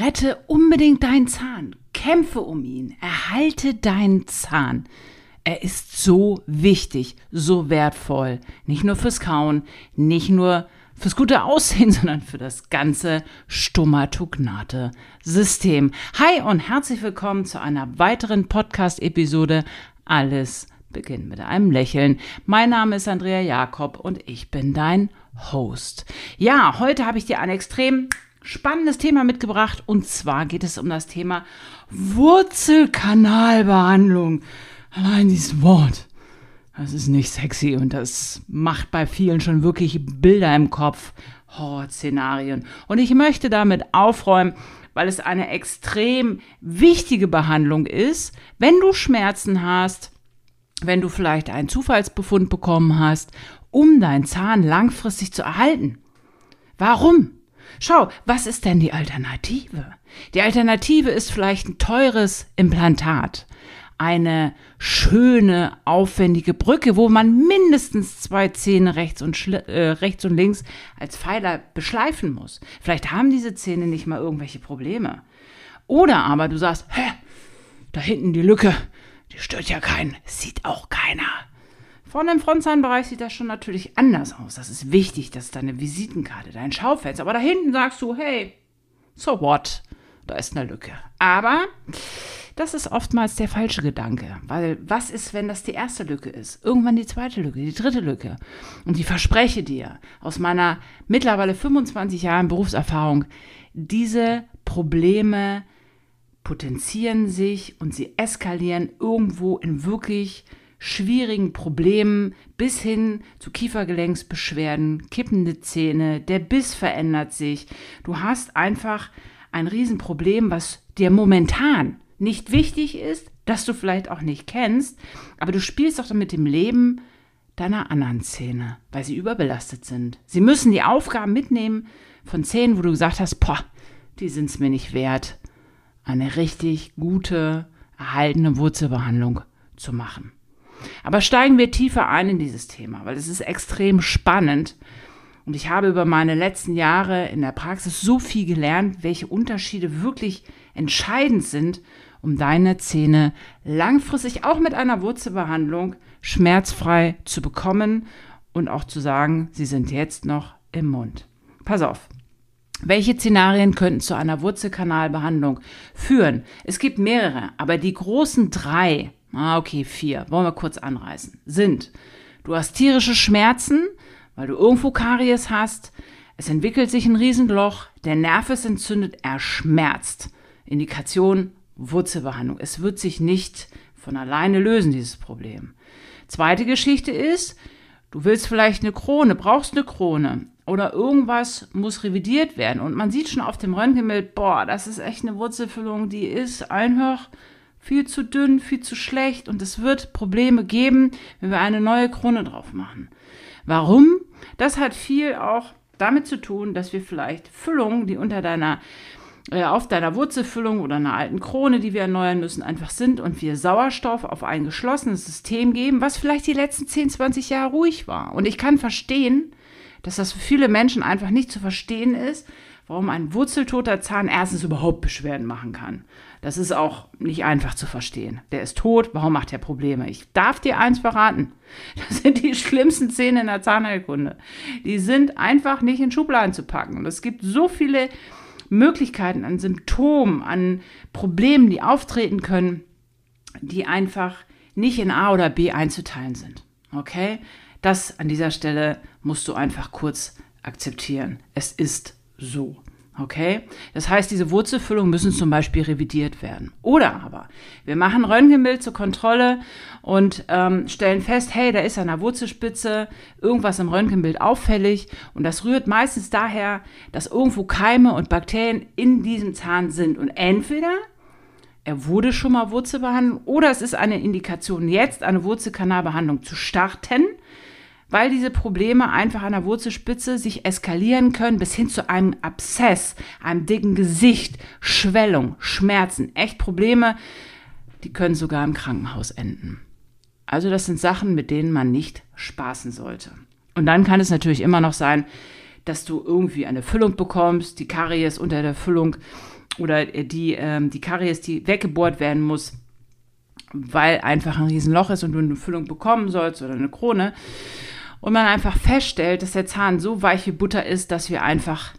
Rette unbedingt deinen Zahn. Kämpfe um ihn. Erhalte deinen Zahn. Er ist so wichtig, so wertvoll. Nicht nur fürs Kauen, nicht nur fürs gute Aussehen, sondern für das ganze stomatognate System. Hi und herzlich willkommen zu einer weiteren Podcast-Episode. Alles beginnt mit einem Lächeln. Mein Name ist Andrea Jakob und ich bin dein Host. Ja, heute habe ich dir ein extrem spannendes Thema mitgebracht. Und zwar geht es um das Thema Wurzelkanalbehandlung. Allein dieses Wort. Das ist nicht sexy und das macht bei vielen schon wirklich Bilder im Kopf, Horrorszenarien. Und ich möchte damit aufräumen, weil es eine extrem wichtige Behandlung ist, wenn du Schmerzen hast, wenn du vielleicht einen Zufallsbefund bekommen hast, um deinen Zahn langfristig zu erhalten. Warum? Schau, was ist denn die Alternative? Die Alternative ist vielleicht ein teures Implantat, eine schöne, aufwendige Brücke, wo man mindestens zwei Zähne rechts und, äh, rechts und links als Pfeiler beschleifen muss. Vielleicht haben diese Zähne nicht mal irgendwelche Probleme. Oder aber du sagst, hä, da hinten die Lücke, die stört ja keinen, sieht auch keiner. Vorne im Frontzahnbereich sieht das schon natürlich anders aus. Das ist wichtig, das ist deine Visitenkarte, dein Schaufenster. Aber da hinten sagst du, hey, so what? Da ist eine Lücke. Aber das ist oftmals der falsche Gedanke, weil was ist, wenn das die erste Lücke ist? Irgendwann die zweite Lücke, die dritte Lücke. Und ich verspreche dir aus meiner mittlerweile 25 Jahren Berufserfahrung, diese Probleme potenzieren sich und sie eskalieren irgendwo in wirklich schwierigen Problemen bis hin zu Kiefergelenksbeschwerden, kippende Zähne, der Biss verändert sich. Du hast einfach ein Riesenproblem, was dir momentan nicht wichtig ist, das du vielleicht auch nicht kennst, aber du spielst doch mit dem Leben deiner anderen Zähne, weil sie überbelastet sind. Sie müssen die Aufgaben mitnehmen von Zähnen, wo du gesagt hast, boah, die sind es mir nicht wert, eine richtig gute, erhaltene Wurzelbehandlung zu machen. Aber steigen wir tiefer ein in dieses Thema, weil es ist extrem spannend. Und ich habe über meine letzten Jahre in der Praxis so viel gelernt, welche Unterschiede wirklich entscheidend sind, um deine Zähne langfristig auch mit einer Wurzelbehandlung schmerzfrei zu bekommen und auch zu sagen, sie sind jetzt noch im Mund. Pass auf. Welche Szenarien könnten zu einer Wurzelkanalbehandlung führen? Es gibt mehrere, aber die großen drei Ah, okay, vier. Wollen wir kurz anreißen. Sind, du hast tierische Schmerzen, weil du irgendwo Karies hast. Es entwickelt sich ein Riesenloch. Der Nerv ist entzündet. Er schmerzt. Indikation Wurzelbehandlung. Es wird sich nicht von alleine lösen, dieses Problem. Zweite Geschichte ist, du willst vielleicht eine Krone, brauchst eine Krone oder irgendwas muss revidiert werden. Und man sieht schon auf dem Röntgenbild, boah, das ist echt eine Wurzelfüllung, die ist einfach viel zu dünn, viel zu schlecht und es wird Probleme geben, wenn wir eine neue Krone drauf machen. Warum? Das hat viel auch damit zu tun, dass wir vielleicht Füllungen, die unter deiner äh, auf deiner Wurzelfüllung oder einer alten Krone, die wir erneuern müssen, einfach sind und wir Sauerstoff auf ein geschlossenes System geben, was vielleicht die letzten 10, 20 Jahre ruhig war. Und ich kann verstehen, dass das für viele Menschen einfach nicht zu verstehen ist, warum ein wurzeltoter Zahn erstens überhaupt Beschwerden machen kann. Das ist auch nicht einfach zu verstehen. Der ist tot, warum macht er Probleme? Ich darf dir eins verraten. Das sind die schlimmsten Zähne in der Zahnheilkunde. Die sind einfach nicht in Schubladen zu packen. Und es gibt so viele Möglichkeiten an Symptomen, an Problemen, die auftreten können, die einfach nicht in A oder B einzuteilen sind. Okay? Das an dieser Stelle musst du einfach kurz akzeptieren. Es ist so. Okay? Das heißt, diese Wurzelfüllungen müssen zum Beispiel revidiert werden. Oder aber wir machen Röntgenbild zur Kontrolle und ähm, stellen fest, hey, da ist an der Wurzelspitze irgendwas im Röntgenbild auffällig. Und das rührt meistens daher, dass irgendwo Keime und Bakterien in diesem Zahn sind. Und entweder er wurde schon mal Wurzelbehandlung oder es ist eine Indikation, jetzt eine Wurzelkanalbehandlung zu starten weil diese Probleme einfach an der Wurzelspitze sich eskalieren können bis hin zu einem Abszess, einem dicken Gesicht, Schwellung, Schmerzen, echt Probleme, die können sogar im Krankenhaus enden. Also das sind Sachen, mit denen man nicht spaßen sollte. Und dann kann es natürlich immer noch sein, dass du irgendwie eine Füllung bekommst, die Karies unter der Füllung oder äh, die, ähm, die Karies, die weggebohrt werden muss, weil einfach ein Riesenloch ist und du eine Füllung bekommen sollst oder eine Krone und man einfach feststellt, dass der Zahn so weiche Butter ist, dass wir einfach,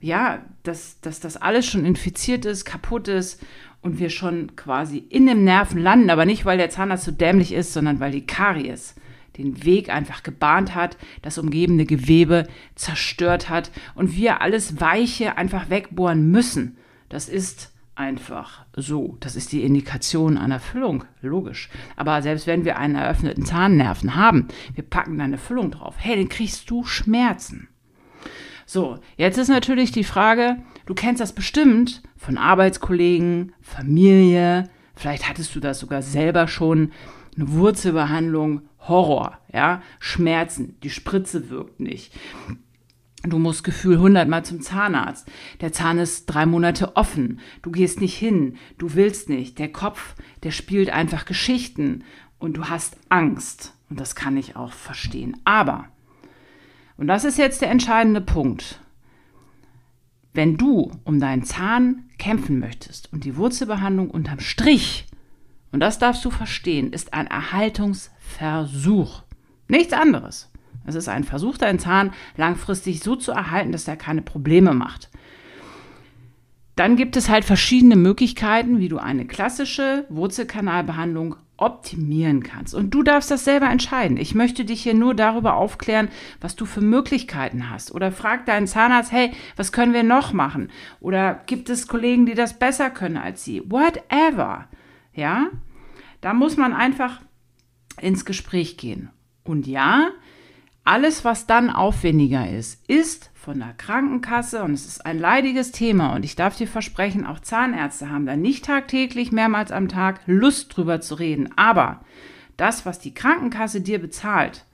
ja, dass, dass das alles schon infiziert ist, kaputt ist und wir schon quasi in dem Nerven landen, aber nicht, weil der Zahnarzt so dämlich ist, sondern weil die Karies den Weg einfach gebahnt hat, das umgebende Gewebe zerstört hat und wir alles Weiche einfach wegbohren müssen. Das ist einfach so. Das ist die Indikation einer Füllung, logisch. Aber selbst wenn wir einen eröffneten Zahnnerven haben, wir packen eine Füllung drauf. Hey, dann kriegst du Schmerzen. So, jetzt ist natürlich die Frage, du kennst das bestimmt von Arbeitskollegen, Familie, vielleicht hattest du das sogar selber schon, eine Wurzelbehandlung, Horror, ja, Schmerzen, die Spritze wirkt nicht. Du musst Gefühl hundertmal zum Zahnarzt. Der Zahn ist drei Monate offen. Du gehst nicht hin. Du willst nicht. Der Kopf, der spielt einfach Geschichten. Und du hast Angst. Und das kann ich auch verstehen. Aber, und das ist jetzt der entscheidende Punkt. Wenn du um deinen Zahn kämpfen möchtest und die Wurzelbehandlung unterm Strich, und das darfst du verstehen, ist ein Erhaltungsversuch. Nichts anderes. Es ist ein Versuch, deinen Zahn langfristig so zu erhalten, dass er keine Probleme macht. Dann gibt es halt verschiedene Möglichkeiten, wie du eine klassische Wurzelkanalbehandlung optimieren kannst. Und du darfst das selber entscheiden. Ich möchte dich hier nur darüber aufklären, was du für Möglichkeiten hast. Oder frag deinen Zahnarzt, hey, was können wir noch machen? Oder gibt es Kollegen, die das besser können als sie? Whatever. Ja, da muss man einfach ins Gespräch gehen. Und ja, alles, was dann aufwendiger ist, ist von der Krankenkasse und es ist ein leidiges Thema und ich darf dir versprechen, auch Zahnärzte haben da nicht tagtäglich mehrmals am Tag Lust drüber zu reden. Aber das, was die Krankenkasse dir bezahlt,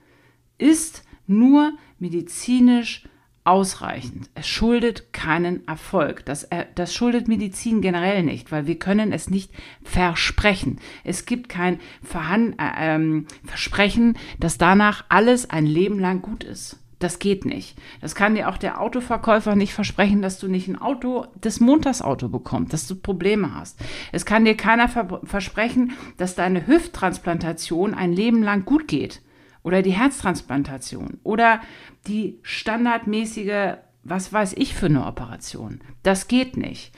ist nur medizinisch ausreichend. Es schuldet keinen Erfolg. Das, äh, das schuldet Medizin generell nicht, weil wir können es nicht versprechen. Es gibt kein Verhan äh, ähm, Versprechen, dass danach alles ein Leben lang gut ist. Das geht nicht. Das kann dir auch der Autoverkäufer nicht versprechen, dass du nicht ein Auto, das Montagsauto bekommst, dass du Probleme hast. Es kann dir keiner ver versprechen, dass deine Hüfttransplantation ein Leben lang gut geht oder die Herztransplantation oder die standardmäßige, was weiß ich für eine Operation. Das geht nicht.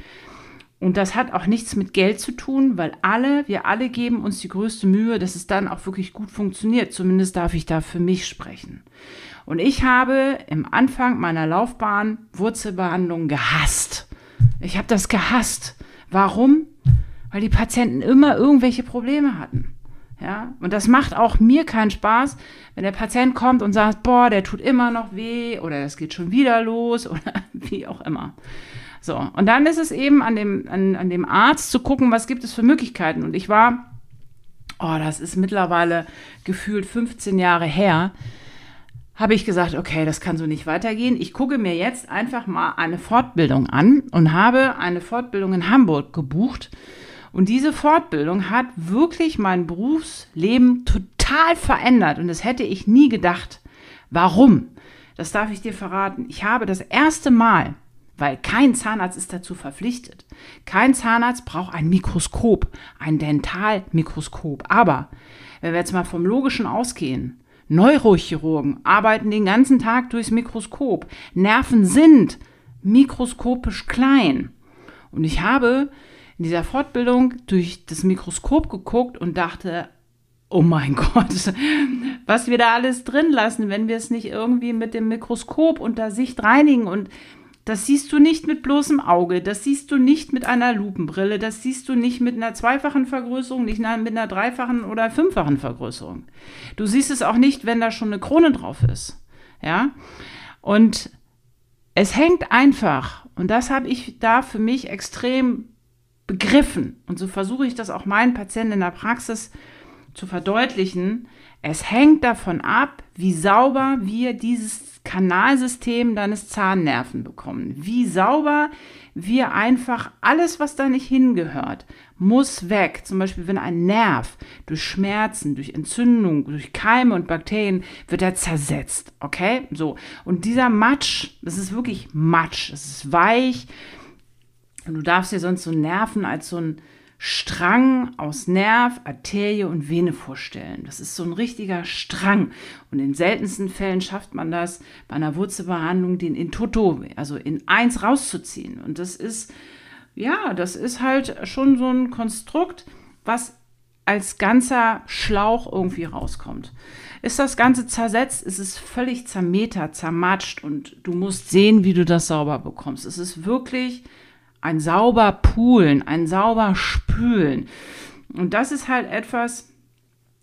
Und das hat auch nichts mit Geld zu tun, weil alle, wir alle geben uns die größte Mühe, dass es dann auch wirklich gut funktioniert. Zumindest darf ich da für mich sprechen. Und ich habe im Anfang meiner Laufbahn Wurzelbehandlungen gehasst. Ich habe das gehasst. Warum? Weil die Patienten immer irgendwelche Probleme hatten. Ja, und das macht auch mir keinen Spaß, wenn der Patient kommt und sagt, boah, der tut immer noch weh oder das geht schon wieder los oder wie auch immer. So, und dann ist es eben an dem, an, an dem Arzt zu gucken, was gibt es für Möglichkeiten. Und ich war, oh, das ist mittlerweile gefühlt 15 Jahre her, habe ich gesagt, okay, das kann so nicht weitergehen. Ich gucke mir jetzt einfach mal eine Fortbildung an und habe eine Fortbildung in Hamburg gebucht und diese Fortbildung hat wirklich mein Berufsleben total verändert und das hätte ich nie gedacht. Warum? Das darf ich dir verraten. Ich habe das erste Mal, weil kein Zahnarzt ist dazu verpflichtet. Kein Zahnarzt braucht ein Mikroskop, ein Dentalmikroskop. Aber wenn wir jetzt mal vom Logischen ausgehen, Neurochirurgen arbeiten den ganzen Tag durchs Mikroskop. Nerven sind mikroskopisch klein. Und ich habe in dieser Fortbildung durch das Mikroskop geguckt und dachte, oh mein Gott, was wir da alles drin lassen, wenn wir es nicht irgendwie mit dem Mikroskop unter Sicht reinigen. Und das siehst du nicht mit bloßem Auge, das siehst du nicht mit einer Lupenbrille, das siehst du nicht mit einer zweifachen Vergrößerung, nicht mit einer dreifachen oder fünffachen Vergrößerung. Du siehst es auch nicht, wenn da schon eine Krone drauf ist. Ja? Und es hängt einfach, und das habe ich da für mich extrem begriffen. Und so versuche ich das auch meinen Patienten in der Praxis zu verdeutlichen. Es hängt davon ab, wie sauber wir dieses Kanalsystem deines Zahnnerven bekommen. Wie sauber wir einfach alles, was da nicht hingehört, muss weg. Zum Beispiel, wenn ein Nerv durch Schmerzen, durch Entzündung, durch Keime und Bakterien wird er zersetzt. Okay? So. Und dieser Matsch, das ist wirklich Matsch. Es ist weich und du darfst dir sonst so Nerven als so ein Strang aus Nerv, Arterie und Vene vorstellen. Das ist so ein richtiger Strang. Und in seltensten Fällen schafft man das bei einer Wurzelbehandlung, den in Toto, also in eins rauszuziehen. Und das ist, ja, das ist halt schon so ein Konstrukt, was als ganzer Schlauch irgendwie rauskommt. Ist das Ganze zersetzt, ist es völlig zermetert, zermatscht und du musst sehen, wie du das sauber bekommst. Es ist wirklich ein sauber Poolen, ein sauber Spülen. Und das ist halt etwas,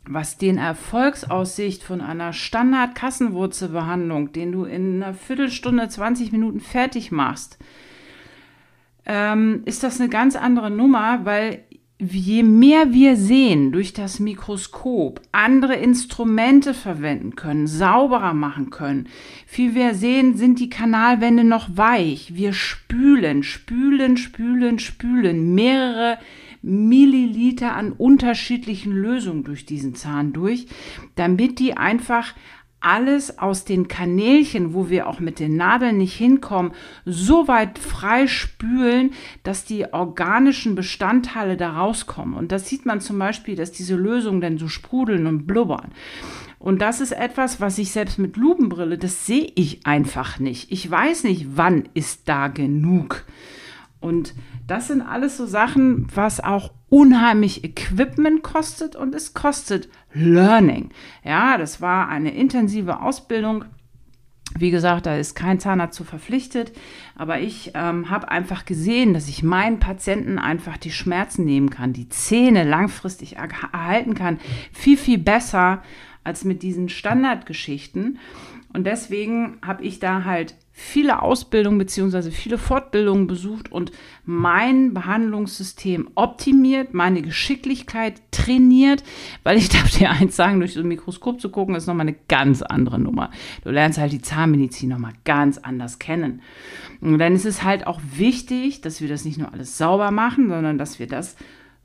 was den Erfolgsaussicht von einer Standard-Kassenwurzelbehandlung, den du in einer Viertelstunde, 20 Minuten fertig machst, ähm, ist das eine ganz andere Nummer, weil je mehr wir sehen durch das Mikroskop, andere Instrumente verwenden können, sauberer machen können, viel mehr sehen, sind die Kanalwände noch weich. Wir spülen, spülen, spülen, spülen mehrere Milliliter an unterschiedlichen Lösungen durch diesen Zahn durch, damit die einfach alles aus den Kanälchen, wo wir auch mit den Nadeln nicht hinkommen, so weit frei spülen, dass die organischen Bestandteile da rauskommen. Und das sieht man zum Beispiel, dass diese Lösungen dann so sprudeln und blubbern. Und das ist etwas, was ich selbst mit Lupenbrille, das sehe ich einfach nicht. Ich weiß nicht, wann ist da genug. Und das sind alles so Sachen, was auch unheimlich Equipment kostet und es kostet Learning. Ja, das war eine intensive Ausbildung. Wie gesagt, da ist kein Zahnarzt zu verpflichtet, aber ich ähm, habe einfach gesehen, dass ich meinen Patienten einfach die Schmerzen nehmen kann, die Zähne langfristig erhalten kann, viel, viel besser als mit diesen Standardgeschichten. Und deswegen habe ich da halt viele Ausbildungen bzw. viele Fortbildungen besucht und mein Behandlungssystem optimiert, meine Geschicklichkeit trainiert, weil ich darf dir eins sagen, durch so ein Mikroskop zu gucken, ist nochmal eine ganz andere Nummer. Du lernst halt die Zahnmedizin nochmal ganz anders kennen. Und dann ist es halt auch wichtig, dass wir das nicht nur alles sauber machen, sondern dass wir das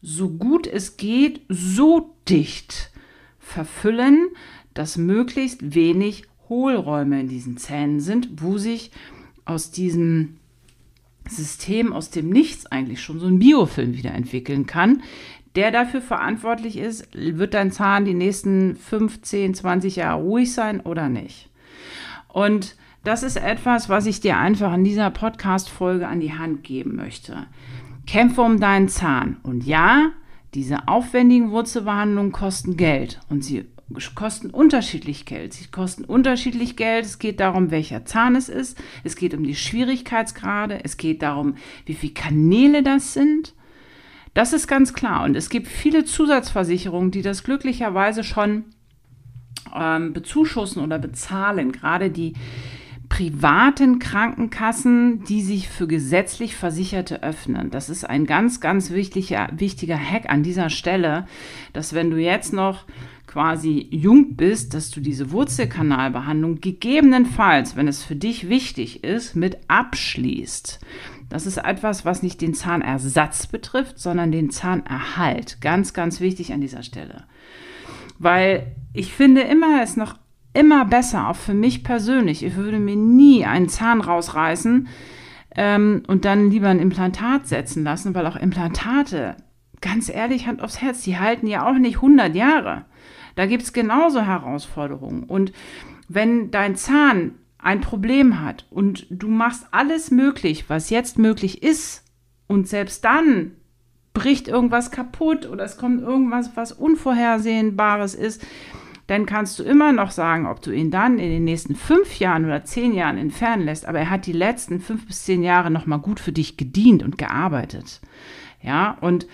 so gut es geht, so dicht verfüllen, dass möglichst wenig Hohlräume in diesen Zähnen sind, wo sich aus diesem System, aus dem Nichts eigentlich schon so ein Biofilm wieder entwickeln kann, der dafür verantwortlich ist, wird dein Zahn die nächsten 15, 20 Jahre ruhig sein oder nicht. Und das ist etwas, was ich dir einfach in dieser Podcast-Folge an die Hand geben möchte. Kämpfe um deinen Zahn. Und ja, diese aufwendigen Wurzelbehandlungen kosten Geld und sie kosten unterschiedlich Geld. Sie kosten unterschiedlich Geld. Es geht darum, welcher Zahn es ist. Es geht um die Schwierigkeitsgrade. Es geht darum, wie viele Kanäle das sind. Das ist ganz klar. Und es gibt viele Zusatzversicherungen, die das glücklicherweise schon ähm, bezuschussen oder bezahlen. Gerade die privaten Krankenkassen, die sich für gesetzlich Versicherte öffnen. Das ist ein ganz, ganz wichtiger, wichtiger Hack an dieser Stelle, dass wenn du jetzt noch quasi jung bist, dass du diese Wurzelkanalbehandlung gegebenenfalls, wenn es für dich wichtig ist, mit abschließt. Das ist etwas, was nicht den Zahnersatz betrifft, sondern den Zahnerhalt. Ganz, ganz wichtig an dieser Stelle. Weil ich finde immer es noch immer besser, auch für mich persönlich. Ich würde mir nie einen Zahn rausreißen ähm, und dann lieber ein Implantat setzen lassen, weil auch Implantate ganz ehrlich, Hand aufs Herz, die halten ja auch nicht 100 Jahre. Da gibt es genauso Herausforderungen. Und wenn dein Zahn ein Problem hat und du machst alles möglich, was jetzt möglich ist, und selbst dann bricht irgendwas kaputt oder es kommt irgendwas, was Unvorhersehbares ist, dann kannst du immer noch sagen, ob du ihn dann in den nächsten fünf Jahren oder zehn Jahren entfernen lässt. Aber er hat die letzten fünf bis zehn Jahre nochmal gut für dich gedient und gearbeitet. Ja, und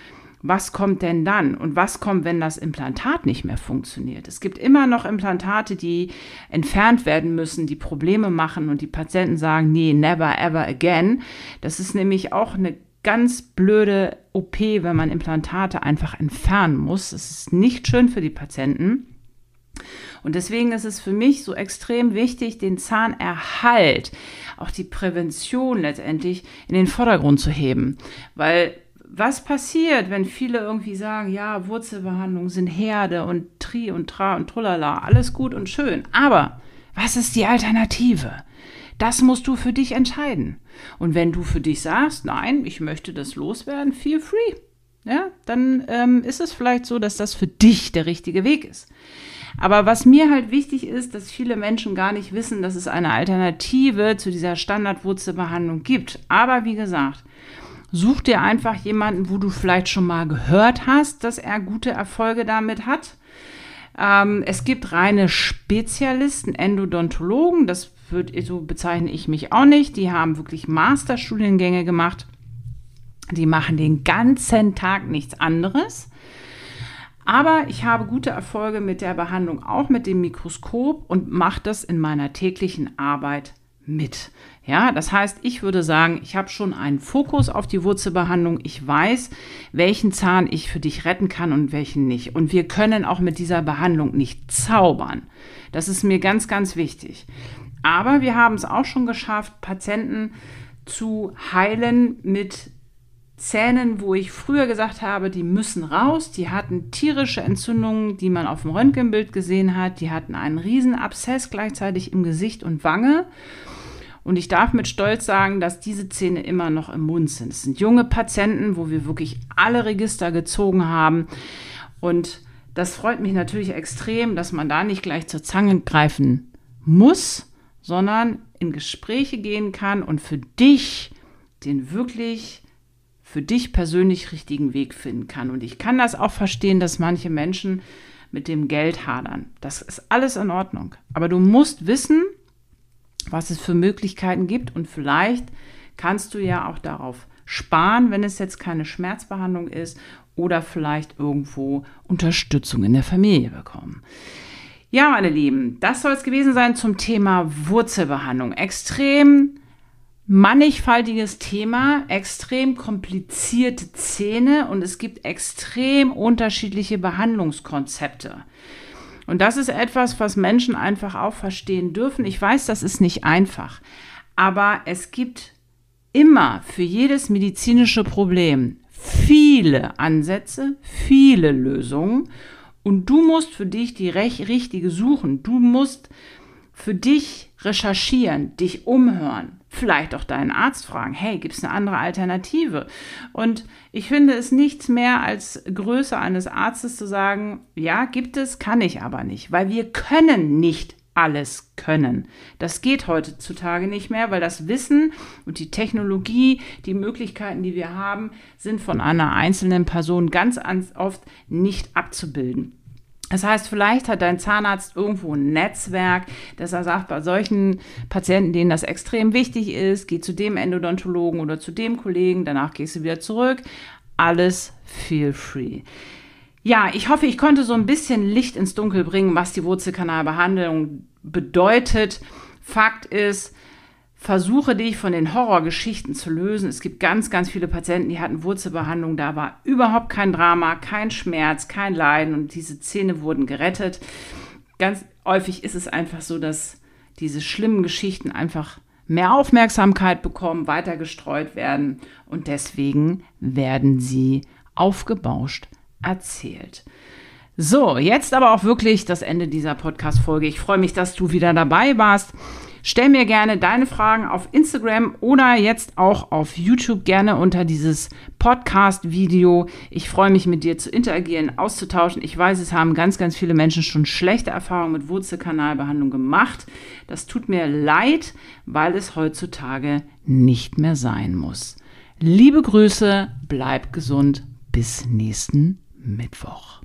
was kommt denn dann und was kommt, wenn das Implantat nicht mehr funktioniert. Es gibt immer noch Implantate, die entfernt werden müssen, die Probleme machen und die Patienten sagen, nee, never, ever again. Das ist nämlich auch eine ganz blöde OP, wenn man Implantate einfach entfernen muss. Das ist nicht schön für die Patienten. Und deswegen ist es für mich so extrem wichtig, den Zahnerhalt, auch die Prävention letztendlich in den Vordergrund zu heben. Weil was passiert, wenn viele irgendwie sagen, ja, Wurzelbehandlung sind Herde und Tri und Tra und Trullala, alles gut und schön. Aber was ist die Alternative? Das musst du für dich entscheiden. Und wenn du für dich sagst, nein, ich möchte das loswerden, feel free. Ja, dann ähm, ist es vielleicht so, dass das für dich der richtige Weg ist. Aber was mir halt wichtig ist, dass viele Menschen gar nicht wissen, dass es eine Alternative zu dieser Standardwurzelbehandlung gibt. Aber wie gesagt, Such dir einfach jemanden, wo du vielleicht schon mal gehört hast, dass er gute Erfolge damit hat. Ähm, es gibt reine Spezialisten, Endodontologen, das würd, so bezeichne ich mich auch nicht. Die haben wirklich Masterstudiengänge gemacht. Die machen den ganzen Tag nichts anderes. Aber ich habe gute Erfolge mit der Behandlung, auch mit dem Mikroskop und mache das in meiner täglichen Arbeit mit. Ja, das heißt, ich würde sagen, ich habe schon einen Fokus auf die Wurzelbehandlung. Ich weiß, welchen Zahn ich für dich retten kann und welchen nicht. Und wir können auch mit dieser Behandlung nicht zaubern. Das ist mir ganz, ganz wichtig. Aber wir haben es auch schon geschafft, Patienten zu heilen mit Zähnen, wo ich früher gesagt habe, die müssen raus, die hatten tierische Entzündungen, die man auf dem Röntgenbild gesehen hat, die hatten einen riesen Abszess gleichzeitig im Gesicht und Wange und ich darf mit Stolz sagen, dass diese Zähne immer noch im Mund sind. Es sind junge Patienten, wo wir wirklich alle Register gezogen haben. Und das freut mich natürlich extrem, dass man da nicht gleich zur Zange greifen muss, sondern in Gespräche gehen kann und für dich den wirklich für dich persönlich richtigen Weg finden kann. Und ich kann das auch verstehen, dass manche Menschen mit dem Geld hadern. Das ist alles in Ordnung. Aber du musst wissen, was es für Möglichkeiten gibt. Und vielleicht kannst du ja auch darauf sparen, wenn es jetzt keine Schmerzbehandlung ist oder vielleicht irgendwo Unterstützung in der Familie bekommen. Ja, meine Lieben, das soll es gewesen sein zum Thema Wurzelbehandlung. Extrem mannigfaltiges Thema, extrem komplizierte Zähne und es gibt extrem unterschiedliche Behandlungskonzepte. Und das ist etwas, was Menschen einfach auch verstehen dürfen. Ich weiß, das ist nicht einfach, aber es gibt immer für jedes medizinische Problem viele Ansätze, viele Lösungen und du musst für dich die richtige suchen. Du musst für dich recherchieren, dich umhören. Vielleicht auch deinen Arzt fragen, hey, gibt es eine andere Alternative? Und ich finde es nichts mehr als Größe eines Arztes zu sagen, ja, gibt es, kann ich aber nicht, weil wir können nicht alles können. Das geht heutzutage nicht mehr, weil das Wissen und die Technologie, die Möglichkeiten, die wir haben, sind von einer einzelnen Person ganz oft nicht abzubilden. Das heißt, vielleicht hat dein Zahnarzt irgendwo ein Netzwerk, dass er sagt, bei solchen Patienten, denen das extrem wichtig ist, geh zu dem Endodontologen oder zu dem Kollegen, danach gehst du wieder zurück. Alles feel free. Ja, ich hoffe, ich konnte so ein bisschen Licht ins Dunkel bringen, was die Wurzelkanalbehandlung bedeutet. Fakt ist, versuche dich von den Horrorgeschichten zu lösen. Es gibt ganz, ganz viele Patienten, die hatten Wurzelbehandlung, da war überhaupt kein Drama, kein Schmerz, kein Leiden und diese Zähne wurden gerettet. Ganz häufig ist es einfach so, dass diese schlimmen Geschichten einfach mehr Aufmerksamkeit bekommen, weiter gestreut werden und deswegen werden sie aufgebauscht erzählt. So, jetzt aber auch wirklich das Ende dieser Podcast-Folge. Ich freue mich, dass du wieder dabei warst. Stell mir gerne deine Fragen auf Instagram oder jetzt auch auf YouTube gerne unter dieses Podcast-Video. Ich freue mich, mit dir zu interagieren, auszutauschen. Ich weiß, es haben ganz, ganz viele Menschen schon schlechte Erfahrungen mit Wurzelkanalbehandlung gemacht. Das tut mir leid, weil es heutzutage nicht mehr sein muss. Liebe Grüße, bleib gesund, bis nächsten Mittwoch.